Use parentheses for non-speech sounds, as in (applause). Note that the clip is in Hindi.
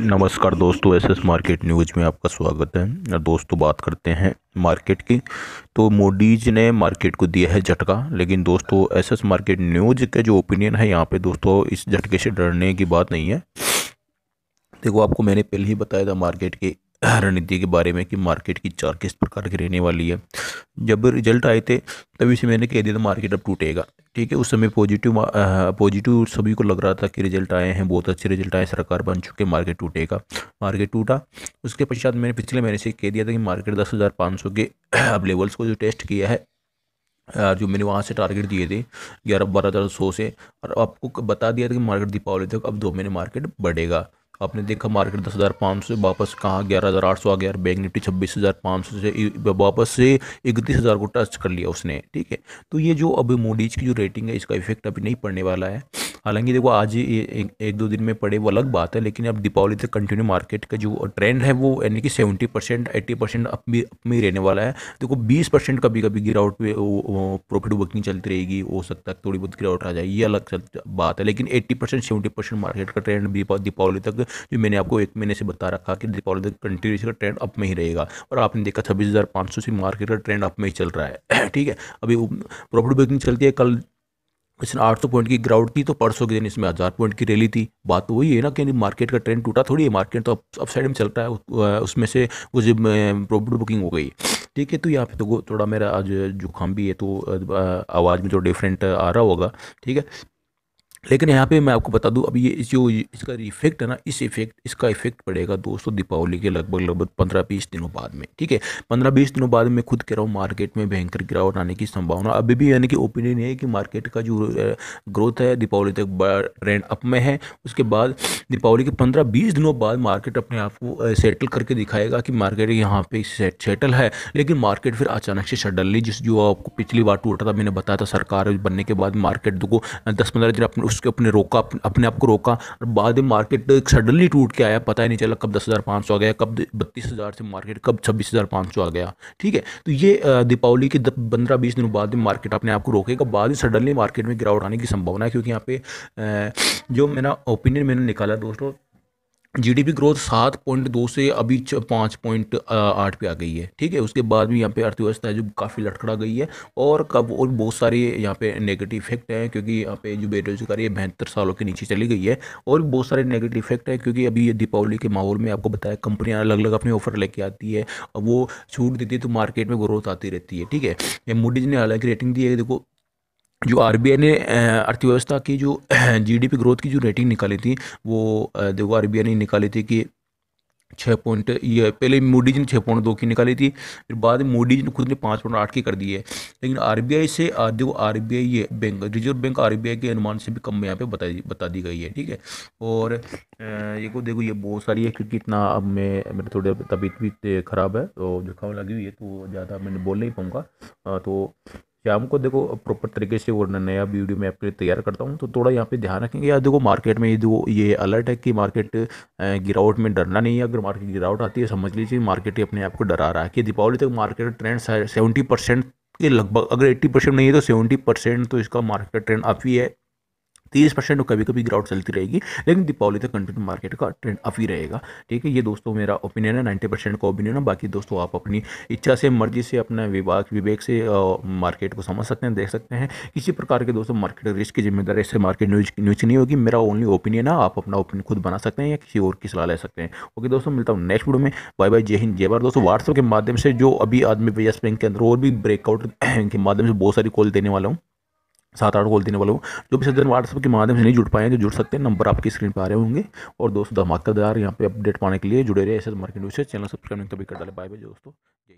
नमस्कार दोस्तों एस एस मार्केट न्यूज में आपका स्वागत है दोस्तों बात करते हैं मार्केट की तो मोडीज ने मार्केट को दिया है झटका लेकिन दोस्तों एस एस मार्केट न्यूज का जो ओपिनियन है यहाँ पे दोस्तों इस झटके से डरने की बात नहीं है देखो आपको मैंने पहले ही बताया था मार्केट की रणनीति के बारे में कि मार्केट की चार किस प्रकार की रहने वाली है जब रिजल्ट आए थे तभी से मैंने कह दिया था मार्केट अब टूटेगा ठीक है उस समय पॉजिटिव पॉजिटिव सभी को लग रहा था कि रिजल्ट आए हैं बहुत अच्छे रिजल्ट आए सरकार बन चुके मार्केट टूटेगा मार्केट टूटा उसके पश्चात मैंने पिछले महीने से कह दिया था कि मार्केट दस हज़ार पाँच सौ के (clears throat) अब लेवल्स को जो टेस्ट किया है जो मैंने वहाँ से टारगेट दिए थे ग्यारह बारह हज़ार सौ से और आपको बता दिया था कि मार्केट दीपावली तक अब दो महीने मार्केट बढ़ेगा आपने देखा मार्केट दस हज़ार पाँच सौ वापस कहाँ ग्यारह हज़ार आठ सौ आ गया बैंक निफ्टी छब्बीस हज़ार पाँच सौ से वापस से इकतीस हज़ार को टच कर लिया उसने ठीक है तो ये जो अभी मोडीज की जो रेटिंग है इसका इफेक्ट अभी नहीं पड़ने वाला है हालांकि देखो आज ही एक, एक दो दिन में पड़े वो अलग बात है लेकिन अब दीपावली तक कंटिन्यू मार्केट का जो ट्रेंड है वो यानी कि seventy percent eighty percent up में रहने वाला है देखो बीस परसेंट कभी कभी गिरावट पे प्रॉफिट बुकिंग चलती रहेगी हो सकता है थोड़ी बहुत गिरावट आ जाएगी ये अलग बात है लेकिन eighty percent seventy percent market का ट्रेंड दीपावली तक जो मैंने आपको एक महीने से बता रखा कि दीपावली तक कंटिन्यू का ट्रेंड अप में ही रहेगा और आपने देखा छब्बीस हज़ार पाँच सौ से मार्केट का ट्रेंड अप में ही चल रहा है (clears throat) ठीक है अभी प्रॉफिट बुकिंग चलती है कल इसने 800 पॉइंट की ग्राउंड थी तो परसों के दिन इसमें हज़ार पॉइंट की रैली थी बात तो वही है ना कि मार्केट का ट्रेंड टूटा थोड़ी है मार्केट तो अप साइड में चल रहा है उसमें से कुछ प्रॉफिट बुकिंग हो गई ठीक है तो यहाँ पे तो थोड़ा मेरा आज जुकाम भी है तो आवाज़ में जो तो डिफरेंट आ रहा होगा ठीक है लेकिन यहाँ पे मैं आपको बता दूँ अभी ये जो इसका इफेक्ट है ना इस इफेक्ट इसका इफेक्ट पड़ेगा दोस्तों दीपावली के लगभग लगभग पंद्रह बीस दिनों बाद में ठीक है पंद्रह बीस दिनों बाद में खुद कह रहा हूँ मार्केट में भयंकर गिरावट आने की संभावना अभी भी यानी कि ओपिनियन है कि मार्केट का जो ग्रोथ है दीपावली तक बड़ा ट्रेंड अप में है उसके बाद दीपावली के पंद्रह बीस दिनों बाद मार्केट अपने आप को सेटल करके दिखाएगा कि मार्केट यहाँ पे सेटल है लेकिन मार्केट फिर अचानक से शडनली जिस जो आपको पिछली बार टूटा था मैंने बताया था सरकार बनने के बाद मार्केट को दस पंद्रह दिन अपने उस उसके अपने रोका अपने आप को रोका बाद में मार्केट सडनली टूट के आया पता ही नहीं चला कब दस हज़ार पाँच सौ आ गया कब बत्तीस हज़ार से मार्केट कब छब्बीस हज़ार पाँच सौ आ गया ठीक है तो ये दीपावली के पंद्रह बीस दिनों बाद में मार्केट अपने आप को रोकेगा बाद में सडनली मार्केट में गिरावट आने की संभावना है क्योंकि यहाँ पे जो मेरा ओपिनियन मैंने निकाला दोस्तों जीडीपी ग्रोथ सात पॉइंट दो से अभी पाँच पॉइंट आठ पे आ गई है ठीक है उसके बाद भी यहाँ पे अर्थव्यवस्था है जो काफ़ी लटखड़ा गई है और कब और बहुत सारे यहाँ पे नेगेटिव इफेक्ट हैं क्योंकि यहाँ पे जो बेरोजगारी है बहत्तर सालों के नीचे चली गई है और बहुत सारे नेगेटिव इफेक्ट हैं क्योंकि अभी ये दीपावली के माहौल में आपको बताया कंपनियाँ अलग अलग अपने ऑफर लेके आती है वो छूट देती है तो मार्केट में ग्रोथ आती रहती है ठीक है जी ने अलग रेटिंग दी है देखो जो आर ने अर्थव्यवस्था की जो (clears throat) जीडीपी ग्रोथ की जो रेटिंग निकाली थी वो देखो आर ने निकाली थी कि छः पॉइंट ये पहले जी ने छः पॉइंट दो की निकाली थी फिर बाद में जी ने खुद ने पाँच पॉइंट आठ की कर दी है लेकिन आरबीआई से देखो आर ये बैंक रिजर्व बैंक आरबीआई के अनुमान से भी कम यहाँ पे बता दी बता दी गई है ठीक है और ये को देखो ये बहुत सारी है क्योंकि इतना अब मैं मेरे थोड़ी तबीयत भी ख़राब है तो जुकाम लगी हुई है तो ज़्यादा मैंने बोल नहीं पाऊँगा तो शाम को देखो प्रॉपर तरीके से और नया वीडियो मैं आपके लिए तैयार करता हूँ तो थोड़ा यहाँ पे ध्यान रखेंगे या देखो मार्केट में ये देखो ये अलर्ट है कि मार्केट गिरावट में डरना नहीं है अगर मार्केट गिरावट आती है समझ लीजिए मार्केट ही अपने आप को डरा रहा है कि दीपावली तक मार्केट ट्रेंड सेवेंटी परसेंट के लगभग अगर एट्टी परसेंट नहीं है तो सेवेंटी परसेंट तो इसका मार्केट ट्रेंड अप ही है तीस परसेंट तो कभी कभी ग्राउंड चलती रहेगी लेकिन दीपावली तक कंटिन्यू मार्केट का ट्रेंड अप ही रहेगा ठीक है ये दोस्तों मेरा ओपिनियन है नाइन्टी परसेंट का ओपिनियन है बाकी दोस्तों आप अपनी इच्छा से मर्जी से अपने विभाग विवेक से मार्केट को समझ सकते हैं देख सकते हैं किसी प्रकार के दोस्तों मार्केट रिस्क की जिम्मेदारी से मार्केट न्यूज न्यूज नहीं होगी मेरा ओनली ओपिनियन है आप अपना ओपिनियन खुद बना सकते हैं या किसी और की सलाह ले सकते हैं ओके दोस्तों मिलता हूँ नेक्स्ट वीडियो में बाय बाय जय हिंद जय भारत दोस्तों व्हाट्सअप के माध्यम से जो अभी आदमी बैंक के अंदर और भी ब्रेकआउट के माध्यम से बहुत सारी कॉल देने वाला हूँ सात आठ गोल देने वाले हो जो भी सज्जन व्हाट्सअप के माध्यम से नहीं जुड़ पाए हैं जो जुड़ सकते हैं नंबर आपकी स्क्रीन पर आ रहे होंगे और दोस्तों धमाकेदार यहाँ पे अपडेट पाने के लिए जुड़े रहे ऐसे मार्केट से चैनल सब्सक्राइब नहीं तो भी कर डाले बाय बाय दोस्तों